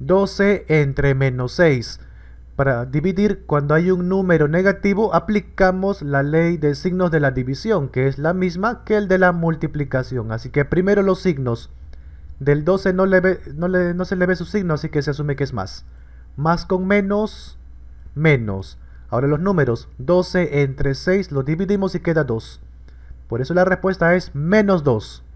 12 entre menos 6. Para dividir, cuando hay un número negativo, aplicamos la ley de signos de la división, que es la misma que el de la multiplicación. Así que primero los signos. Del 12 no, le no se le ve su signo, así que se asume que es más. Más con menos, menos. Ahora los números, 12 entre 6 lo dividimos y queda 2. Por eso la respuesta es menos 2.